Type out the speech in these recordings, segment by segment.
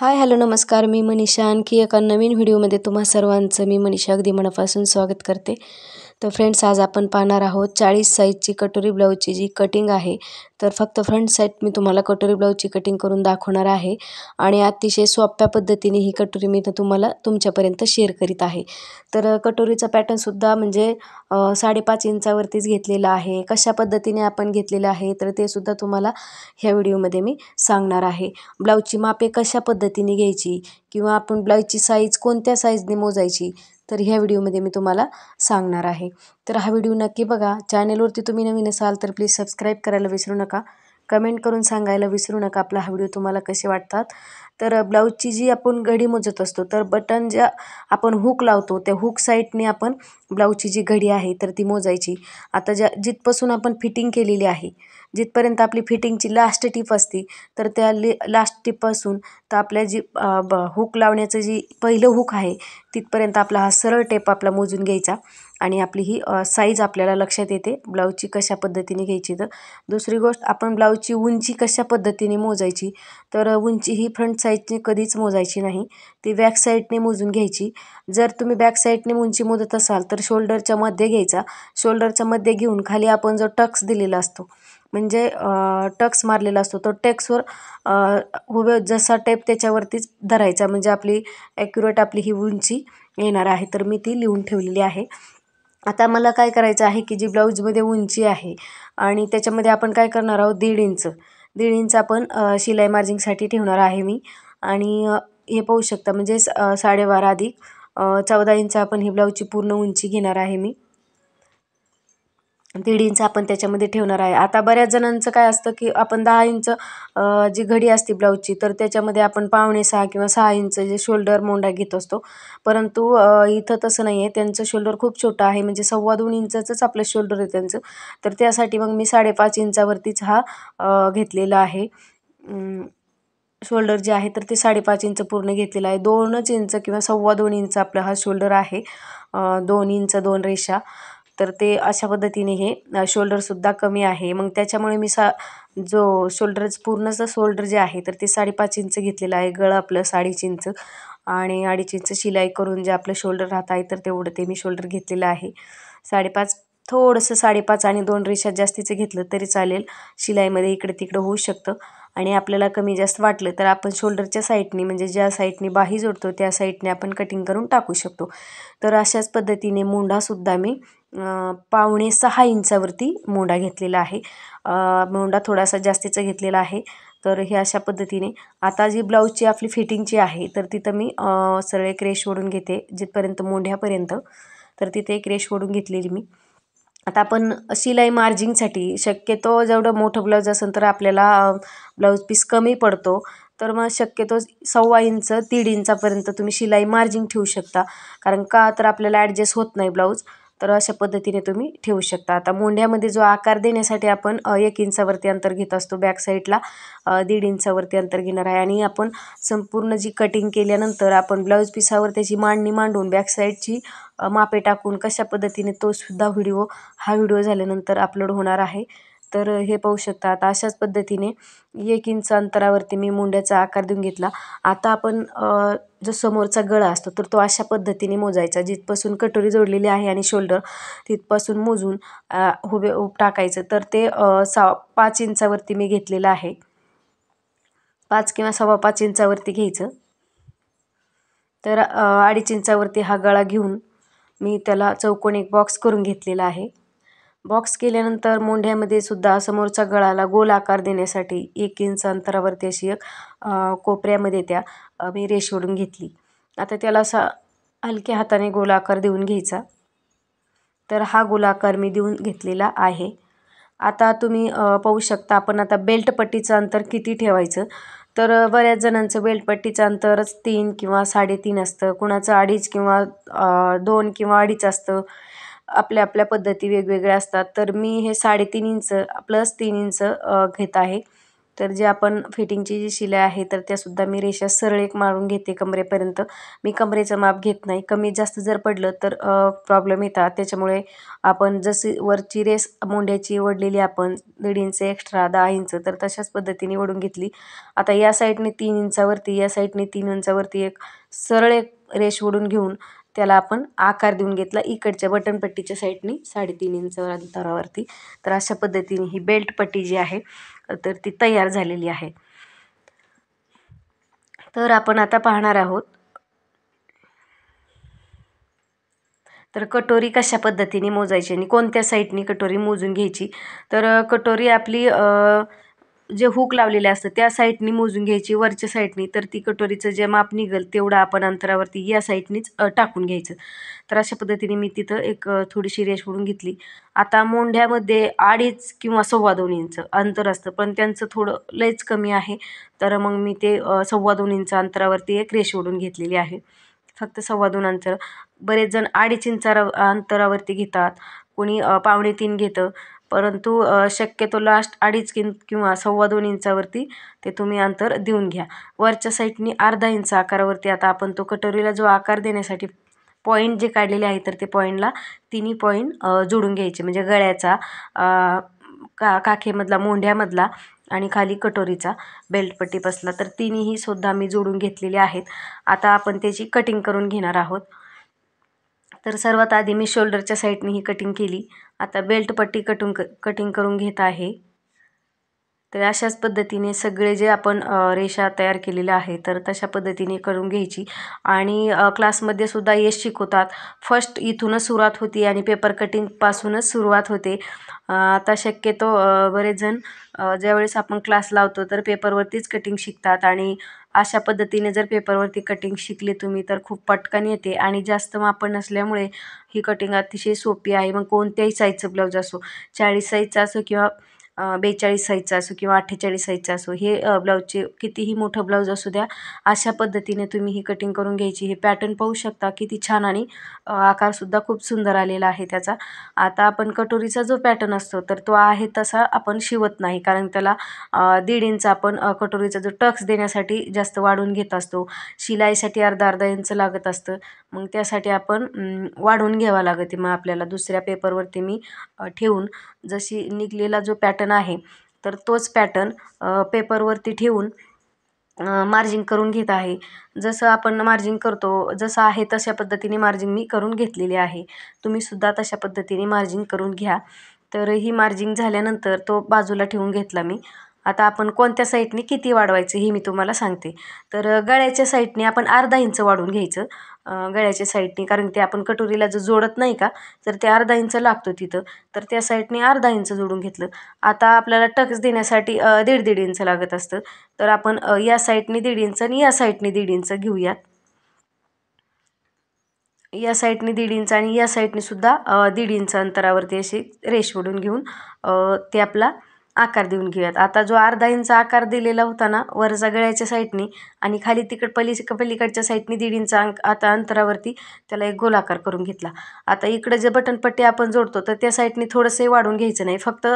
hi hello नमस्कार मी मनीषा आणखी एका नवीन व्हिडिओमध्ये तुम्हा सर्वांचं मी मनीषा अगदी मनापासून स्वागत करते तर फ्रेंड्स आज आपण पाहणार आहोत चाळीस साईजची कटोरी ब्लाऊजची जी कटिंग आहे तर फक्त फ्रंट साईड मी तुम्हाला कटोरी ब्लाऊजची कटिंग करून दाखवणार आहे आणि अतिशय सोप्या पद्धतीने ही कटोरी मी तुम्हाला तुमच्यापर्यंत शेअर करीत आहे तर कटोरीचा पॅटर्नसुद्धा म्हणजे साडेपाच इंचावरतीच घेतलेला आहे कशा पद्धतीने आपण घेतलेलं आहे तर ते सुद्धा तुम्हाला ह्या व्हिडिओमध्ये मी सांगणार आहे ब्लाऊजची मापे कशा पद्धतीने घ्यायची किंवा आपण ब्लाऊजची साईज कोणत्या साईजने मोजायची तर ह्या व्हिडिओमध्ये मी तुम्हाला सांगणार आहे तर हा व्हिडिओ नक्की बघा चॅनेलवरती तुम्ही नवीन असाल तर प्लीज सबस्क्राईब करायला विसरू नका कमेंट करून सांगायला विसरू नका आपला हा व्हिडिओ तुम्हाला कसे वाटतात तर ब्लाऊजची जी आपण घडी मोजत असतो तर बटन ज्या आपण हुक लावतो त्या हुक साईडने आपण ब्लाऊजची जी घडी आहे तर ती मोजायची आता ज्या जिथपासून आपण फिटिंग केलेली आहे जिथपर्यंत आपली फिटिंगची लास्ट टिप असते तर त्या ले लास्ट टिपपासून तर आपल्या जी हुक लावण्याचं जी पहिलं हुक आहे तिथपर्यंत आपला हा सरळ टेप आपला मोजून घ्यायचा आणि आपली ही साईज आपल्याला लक्षात येते ब्लाऊजची कशा पद्धतीने घ्यायची तर दुसरी गोष्ट आपण ब्लाऊजची उंची कशा पद्धतीने मोजायची तर उंची ही फ्रंट साईड साईडने कधीच मोजायची नाही ती बॅक साईडने मोजून घ्यायची जर तुम्ही बॅक साईडने उंची मोजत असाल तर शोल्डरच्या मध्ये घ्यायचा शोल्डरच्या मध्ये घेऊन खाली आपण जो टक्स दिलेला असतो म्हणजे टक्स मारलेला असतो तो टक्सवर हुबे जसा टेप त्याच्यावरतीच धरायचा म्हणजे आपली ॲक्युरेट आपली ही उंची येणार आहे तर मी ती लिहून ठेवलेली आहे आता मला काय करायचं आहे की जी ब्लाऊजमध्ये उंची आहे आणि त्याच्यामध्ये आपण काय करणार आहोत दीड इंच दीड इंच आपण शिलाई मार्जिंगसाठी ठेवणार आहे मी आणि हे पाहू शकता म्हणजे साडेबारा अधिक चौदा इंच आपण ही ब्लाऊजची पूर्ण उंची घेणार आहे मी दीड इंच आपण त्याच्यामध्ये ठेवणार आहे आता बऱ्याच जणांचं काय असतं की आपण दहा इंच जी घडी असते ब्लाऊजची तर त्याच्यामध्ये आपण पावणे सहा किंवा सहा इंच जे शोल्डर मोंडा घेत असतो परंतु इथं तसं नाही आहे त्यांचं शोल्डर खूप छोटं आहे म्हणजे सव्वा दोन इंचाचंच आपलं शोल्डर आहे त्यांचं तर त्यासाठी मग मी साडेपाच इंचावरतीच हा घेतलेला आहे शोल्डर जे आहे तर ते साडेपाच इंच पूर्ण घेतलेलं आहे दोनच इंच किंवा सव्वा दोन इंच आपला हा शोल्डर आहे दोन इंच दोन रेषा तर ते अशा पद्धतीने हे शोल्डरसुद्धा कमी आहे मग त्याच्यामुळे मी सा जो शोल्डरच पूर्णचं शोल्डर जे आहे तर ते साडेपाच इंच घेतलेलं आहे गळं आपलं साडेच इंच आणि अडीच इंच शिलाई करून जे आपलं शोल्डर राहत आहे तर तेवढं ते मी शोल्डर घेतलेलं आहे साडेपाच थोडंसं साडेपाच आणि दोन रेषा जास्तीचं घेतलं तरी चालेल शिलाईमध्ये इकडं तिकडं होऊ शकतं आणि आपल्याला कमी जास्त वाटलं तर आपण शोल्डरच्या साईडने म्हणजे ज्या साईडने बाही जोडतो त्या साईडने आपण कटिंग करून टाकू शकतो तर अशाच पद्धतीने मुंढासुद्धा मी पावणे सहा इंचावरती मोंडा घेतलेला आहे मोंडा थोडासा जास्तीचा घेतलेला आहे तर हे अशा पद्धतीने आता जी ब्लाऊजची आपली फिटिंगची आहे तर तिथं मी सरळ एक रेश ओढून घेते जिथपर्यंत मोंढ्यापर्यंत तर तिथे एक रेश ओढून घेतलेली मी आता आपण शिलाई मार्जिंगसाठी शक्यतो जेवढं मोठं ब्लाऊज असेल तर आपल्याला ब्लाऊज पीस कमी पडतो तर मग शक्यतो सव्वा इंच दीड इंचापर्यंत तुम्ही शिलाई मार्जिंग ठेवू शकता कारण का तर आपल्याला ॲडजस्ट होत नाही ब्लाऊज तर अशा पद्धतीने तुम्ही ठेवू शकता आता मोंढ्यामध्ये जो आकार देण्यासाठी आपण एक इंचावरती अंतर घेत असतो बॅक साईडला दीड इंचावरती अंतर घेणार आहे आणि आपण संपूर्ण जी कटिंग केल्यानंतर आपण ब्लाऊज पिसावर त्याची मांडणी मांडून बॅक साईडची मापे टाकून कशा पद्धतीने तो सुद्धा व्हिडिओ हा व्हिडिओ झाल्यानंतर अपलोड होणार आहे तर हे पाहू शकता आता अशाच पद्धतीने एक इंच अंतरावरती मी मुंड्याचा आकार देऊन घेतला आता आपण जो समोरचा गळा असतो तर तो अशा पद्धतीने मोजायचा जिथपासून कटोरी जोडलेली आहे आणि शोल्डर तिथपासून मोजून हुबे टाकायचं तर ते सा पाच इंचावरती मी घेतलेलं आहे पाच किंवा सव्वा पाच इंचावरती घ्यायचं तर अडीच इंचावरती हा गळा घेऊन मी त्याला चौकोन एक बॉक्स करून घेतलेला आहे बॉक्स केल्यानंतर मोंढ्यामध्ये सुद्धा समोरच्या गळाला गोल आकार देण्यासाठी एक इंच अंतरावरती अशी एक कोपऱ्यामध्ये त्या मी रेष घेतली आता त्याला असा हलक्या हाताने गोल आकार देऊन घ्यायचा तर हा गोलाकार मी देऊन घेतलेला आहे आता तुम्ही पाहू शकता आपण आता बेल्टपट्टीचं अंतर किती ठेवायचं तर बऱ्याच जणांचं बेल्टपट्टीचं अंतरच तीन किंवा साडेतीन असतं कुणाचं अडीच किंवा दोन किंवा अडीच असतं आपल्या आपल्या पद्धती वेगवेगळ्या असतात तर मी हे साडेतीन इंच प्लस तीन इंच घेत आहे तर जे आपण फिटिंगची जी शिलाई आहे तर त्यासुद्धा मी रेषा सरळ एक मारून घेते कमरेपर्यंत मी कमरेचं माप घेत नाही कमी जास्त जर पडलं तर प्रॉब्लेम येतात त्याच्यामुळे आपण जशी वरची रेस मोंड्याची ओढलेली आपण दीड इंच एक्स्ट्रा दहा इंच तर तशाच पद्धतीने ओढून घेतली आता या साईडने तीन इंचावरती या साईडने तीन इंचावरती एक सरळ एक रेष ओढून घेऊन त्याला आपण आकार देऊन घेतला इकडच्या बटनपट्टीच्या साईडने साडेतीन इंच अंतरावरती तर अशा पद्धतीने ही बेल्ट पट्टी जी आहे तर ती तयार झालेली आहे तर आपण आता पाहणार आहोत तर कटोरी कशा पद्धतीने मोजायची आणि कोणत्या साईडनी कटोरी मोजून घ्यायची तर कटोरी आपली जे हूक लावलेले असतं त्या साईडनी मोजून घ्यायची वरच्या साईडनी तर ती कटोरीचं जे माप निघेल तेवढं आपण अंतरावरती या साईडनीच टाकून घ्यायचं तर अशा पद्धतीने मी तिथं एक थोडीशी रेश म्हणून घेतली आता मोंढ्यामध्ये अडीच किंवा सव्वा दोन इंच अंतर असतं पण त्यांचं थोडं लयच कमी आहे तर मग मी ते सव्वा दोन इंच अंतरावरती एक रेश ओढून घेतलेली आहे फक्त सव्वा दोन अंतर बरेच जण अडीच इंचा अंतरावरती घेतात कोणी पावणे तीन घेतं परंतु शक्यतो लास्ट अडीच किं किंवा सव्वा दोन इंचावरती ते तुम्ही अंतर देऊन घ्या वरच्या साईडनी अर्धा इंच आकारावरती आता आपण तो कटोरीला जो आकार देण्यासाठी पॉईंट जे काढलेले आहे तर ते पॉईंटला तिन्ही पॉईंट जोडून घ्यायचे म्हणजे गळ्याचा का काखेमधला मोंढ्यामधला आणि खाली कटोरीचा बेल्टपट्टी बसला तर तिन्हीही सुद्धा मी जोडून घेतलेले आहेत आता आपण त्याची कटिंग करून घेणार आहोत तर सर्वात आधी मी शोल्डरच्या साईडने ही कटिंग केली आता बेल्ट पट्टी कटून क कटिंग करून घेत आहे तर अशाच पद्धतीने सगळे जे आपण रेषा तयार केलेल्या आहे तर तशा पद्धतीने करून घ्यायची आणि क्लासमध्ये सुद्धा यश शिकवतात फर्स्ट इथूनच सुरुवात होती आणि पेपर कटिंगपासूनच सुरुवात होते आता शक्यतो बरेच जण ज्यावेळेस आपण क्लास लावतो तर पेपरवरतीच कटिंग शिकतात आणि अशा पद्धतीने जर पेपरवरती कटिंग शिकले तुम्ही तर खूप पटकन येते आणि जास्त मापन नसल्यामुळे ही कटिंग अतिशय सोपी आहे मग कोणत्याही साईजचं ब्लाऊज असो चाळीस साईजचा असो किंवा बेचाळीस साईजचा असो किंवा अठ्ठेचाळीस साईजचा असो हे ब्लाऊजचे कितीही मोठं ब्लाऊज असू द्या अशा पद्धतीने तुम्ही ही कटिंग करून घ्यायची हे पॅटर्न पाहू शकता किती छान आणि आकारसुद्धा खूप सुंदर आलेला आहे त्याचा आता आपण कटोरीचा जो पॅटर्न असतो तर तो आहे तसा आपण शिवत नाही कारण त्याला दीड इंच आपण कटोरीचा जो टक्स देण्यासाठी जास्त वाढून घेत असतो शिलाईसाठी अर्धा अर्धा इंच लागत असतं मग त्यासाठी आपण वाढवून घ्यावा लागते मग आपल्याला दुसऱ्या पेपरवरती मी ठेवून जशी निघलेला जो पॅटर्न पॅटर्न आहे तर तोच पॅटर्न पेपरवरती ठेवून मार्जिंग करून घेत आहे जसं आपण मार्जिंग करतो जसं आहे तशा पद्धतीने मार्जिंग मी करून घेतलेली आहे तुम्ही सुद्धा तशा पद्धतीने मार्जिंग करून घ्या तर ही मार्जिंग झाल्यानंतर तो बाजूला ठेवून घेतला मी आता आपण कोणत्या साईडने किती वाढवायचं हे मी तुम्हाला सांगते तर गळ्याच्या साईडने आपण अर्धा इंच वाढून घ्यायचं गळ्याच्या साईडने कारण ते आपण कटोरीला जर जोडत नाही का तर ते अर्धा इंच लागतो तिथं तर त्या साईडने अर्धा इंच जोडून घेतलं आता आपल्याला टक्स देण्यासाठी दीड दीड इंच लागत असतं तर आपण या साईडने दीड इंच आणि या साईडने दीड इंच घेऊयात या साईडने दीड इंच आणि या साईडने सुद्धा दीड इंच अंतरावरती अशी रेश ओढून घेऊन ते आपला आकार देऊन घेऊयात आता जो अर्धा इंच आकार दिलेला होता ना वरचा गळ्याच्या साईडने आणि खाली तिकड पली पलीकडच्या साईडने दीड इंच आता अंतरावरती त्याला एक गोलाकार करून घेतला आता इकडं जे बटनपट्टी आपण जोडतो तर त्या साईडने थोडंसं वाढून घ्यायचं नाही फक्त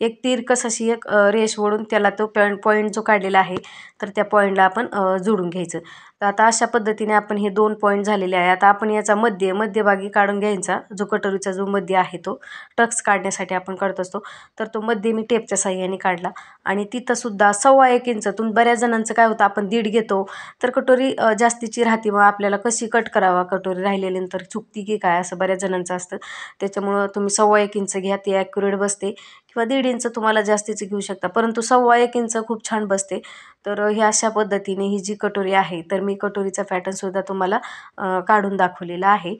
एक तीर कसाशी एक रेष ओढून त्याला तो पॉइंट पॉईंट जो काढलेला आहे तर त्या पॉईंटला आपण जोडून घ्यायचं तर आता अशा पद्धतीने आपण हे दोन पॉईंट झालेले आहे आता आपण याचा मध्य मध्यभागी काढून घ्यायचा जो कटोरीचा जो मध्य आहे तो टक्स काढण्यासाठी आपण करत असतो तर तो मध्य मी टेपच्या साह्याने काढला आणि तिथंसुद्धा सव्वा एक इंच तुम बऱ्याच जणांचं काय होतं आपण दीड घेतो तर कटोरी जास्तीची राहते मग आपल्याला कशी कट करावा कटोरी राहिलेल्यानंतर चुकती की काय असं बऱ्याच जणांचं असतं त्याच्यामुळं तुम्ही सव्वा एक इंच घ्या ती ॲक्युरेट बसते किंवा दीड इंच तुम्हाला जास्तीचं घेऊ शकता परंतु सव्वा एक इंच खूप छान बसते तर ही अशा पद्धतीने ही जी कटोरी आहे तर मी कटोरीचा पॅटर्नसुद्धा तुम्हाला काढून दाखवलेला आहे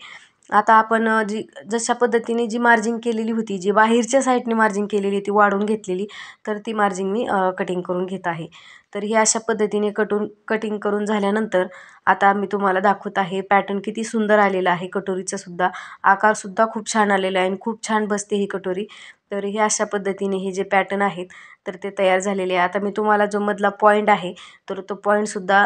आता आपण जी जशा पद्धतीने जी मार्जिंग केलेली होती जी बाहेरच्या साईडने मार्जिंग केलेली होती वाढून घेतलेली तर ती मार्जिंग मी कटिंग करून घेत आहे तर हे अशा पद्धतीने कटून कटिंग करून झाल्यानंतर आता मी तुम्हाला दाखवत आहे पॅटर्न किती सुंदर आलेला आहे कटोरीचासुद्धा आकारसुद्धा खूप छान आलेला आहे आणि खूप छान बसते ही कटोरी तर हे अशा पद्धतीने हे जे पॅटर्न आहेत तर ते तयार झालेले आहे आता मी तुम्हाला जो मधला पॉईंट आहे तर तो पॉईंटसुद्धा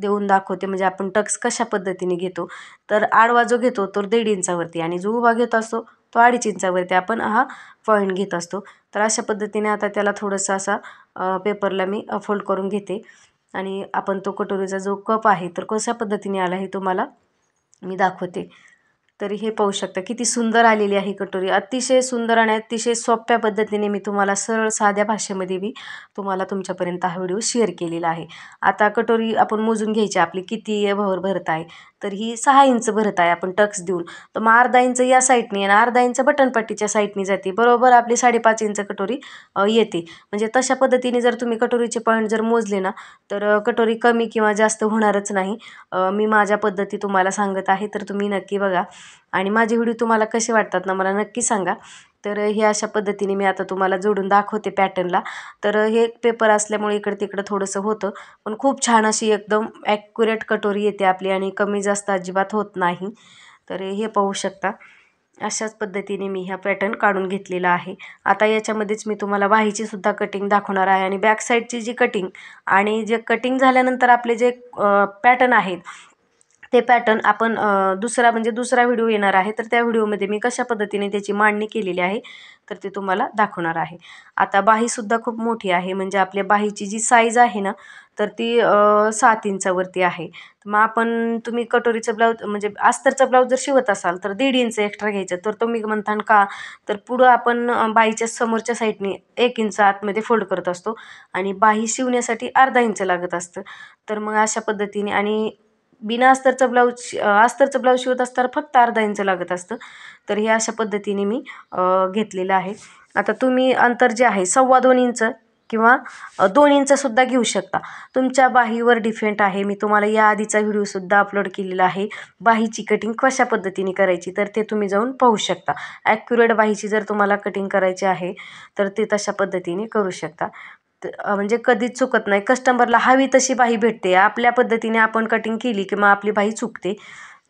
देऊन दाखवते म्हणजे आपण टक्स कशा पद्धतीने घेतो तर आडवा जो घेतो तो दीड इंचावरती आणि जो उभा घेत असतो तो अडीच इंचावरती आपण हा पॉईंट घेत असतो तर अशा पद्धतीने आता त्याला थोडंसं असा पेपरला मी फोल्ड करून घेते आणि आपण तो कटोरीचा जो कप आहे तर कशा पद्धतीने आला हे तुम्हाला मी दाखवते तरी हे पाहू शकता किती सुंदर आलेली आहे कटोरी अतिशय सुंदर आणि अतिशय सोप्या पद्धतीने मी तुम्हाला सरळ साध्या भाषेमध्ये मी तुम्हाला तुमच्यापर्यंत हा व्हिडिओ शेअर केलेला आहे आता कटोरी आपण मोजून घ्यायची आपली किती भर भरत आहे तर ही सहा इंच भरत आहे आपण टक्स देऊन तर मग अर्धा इंच या साईडनी आणि अर्धा इंच बटनपट्टीच्या साईडनी जाते बरोबर आपली साडेपाच इंच कटोरी येते म्हणजे तशा पद्धतीने जर तुम्ही कटोरीचे पॉईंट जर मोजले ना तर कटोरी कमी किंवा जास्त होणारच नाही मी माझ्या पद्धती तुम्हाला सांगत आहे तर तुम्ही नक्की बघा आणि माझे व्हिडिओ तुम्हाला कसे वाटतात ना मला नक्की सांगा तर हे अशा पद्धतीने मी आता तुम्हाला जोडून दाखवते पॅटर्नला तर हे पेपर असल्यामुळे इकडं तिकडं थोडंसं होतं पण खूप छान अशी एकदम ॲक्युरेट कटोरी येते आपली आणि कमी जास्त अजिबात होत नाही तर हे पाहू शकता अशाच पद्धतीने मी ह्या पॅटर्न काढून घेतलेला आहे आता याच्यामध्येच मी तुम्हाला सुद्धा कटिंग दाखवणार आहे आणि बॅकसाईडची जी कटिंग आणि जे कटिंग झाल्यानंतर आपले जे पॅटर्न आहेत ते पॅटर्न आपण दुसरा म्हणजे दुसरा व्हिडिओ येणार आहे तर त्या व्हिडिओमध्ये मी कशा पद्धतीने त्याची मांडणी केलेली आहे तर ते तुम्हाला दाखवणार आहे आता बाहीसुद्धा खूप मोठी आहे म्हणजे आपल्या बाहीची जी साईज आहे ना तर ती सात इंचावरती आहे मग आपण तुम्ही कटोरीचं ब्लाऊज म्हणजे आस्तरचा ब्लाऊज जर शिवत असाल तर दीड इंच एक्स्ट्रा घ्यायचं तर तुम्ही म्हणतान का तर पुढं आपण बाईच्या समोरच्या साईडने एक इंच आतमध्ये फोल्ड करत असतो आणि बाही शिवण्यासाठी अर्धा इंच लागत असतं तर मग अशा पद्धतीने आणि बिना अस्तरचं ब्लाऊज शि अस्तरचं ब्लाऊज शिवत असताना फक्त अर्धा इंच लागत असतं तर हे अशा पद्धतीने मी घेतलेलं आहे आता तुम्ही अंतर जे आहे सव्वा दोन इंच किंवा दोन इंचसुद्धा घेऊ शकता तुमच्या बाहीवर डिफेंट आहे मी तुम्हाला या आधीचा व्हिडिओसुद्धा अपलोड केलेला आहे बाहीची कटिंग कशा पद्धतीने करायची तर ते तुम्ही जाऊन पाहू शकता ॲक्युरेट बाहीची जर तुम्हाला कटिंग करायची आहे तर ते तशा पद्धतीने करू शकता म्हणजे कधीच चुकत नाही कस्टमरला हवी तशी बाही भेटते आपल्या पद्धतीने आपण कटिंग केली की मग आपली बाही चुकते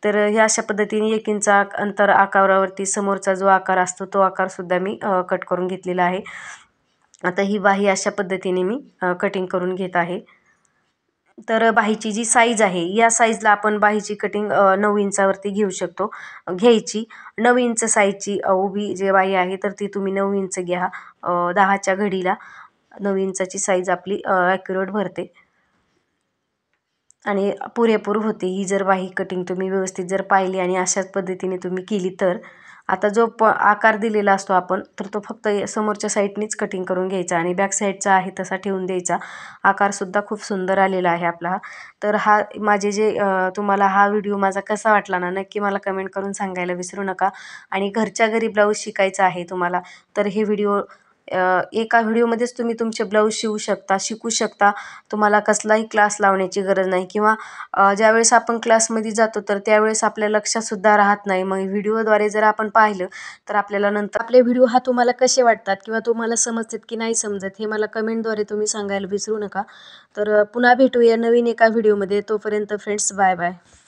तर ह्या अशा पद्धतीने एक इंच अंतर आकारावरती समोरचा जो आकार असतो तो आकारसुद्धा मी कट करून घेतलेला आहे आता ही बाही अशा पद्धतीने मी कटिंग करून घेत आहे तर बाहीची जी साईज आहे या साईजला आपण बाहीची कटिंग नऊ इंचावरती घेऊ शकतो घ्यायची नऊ इंच साईजची उभी जे बाही आहे तर ती तुम्ही नऊ इंच घ्या दहाच्या घडीला नऊ इंचाची साईज आपली ॲक्युरेट भरते आणि पुरेपूर होते ही जर वाही कटिंग तुम्ही व्यवस्थित जर पाहिली आणि अशाच पद्धतीने तुम्ही केली तर आता जो प आकार दिलेला असतो आपण तर तो फक्त समोरच्या साईडनीच कटिंग करून घ्यायचा आणि बॅक साईडचा आहे तसा ठेवून द्यायचा आकारसुद्धा खूप सुंदर आलेला आहे आपला तर हा माझे जे तुम्हाला हा व्हिडिओ माझा कसा वाटला ना नक्की मला कमेंट करून सांगायला विसरू नका आणि घरच्या घरी ब्लाऊज शिकायचा आहे तुम्हाला तर हे व्हिडिओ एका व्हिडिओमध्येच तुम्ही तुमचे ब्लाऊज शिवू शकता शिकू शकता तुम्हाला कसलाही क्लास लावण्याची गरज नाही किंवा ज्यावेळेस आपण क्लासमध्ये जातो तर त्यावेळेस आपल्या लक्षातसुद्धा राहत नाही मग व्हिडिओद्वारे जर आपण पाहिलं तर आपल्याला नंतर आपले व्हिडिओ हा तुम्हाला कसे वाटतात किंवा तुम्हाला समजतात की नाही समजत हे मला कमेंटद्वारे तुम्ही सांगायला विसरू नका तर पुन्हा भेटूया नवीन एका व्हिडिओमध्ये तोपर्यंत फ्रेंड्स बाय बाय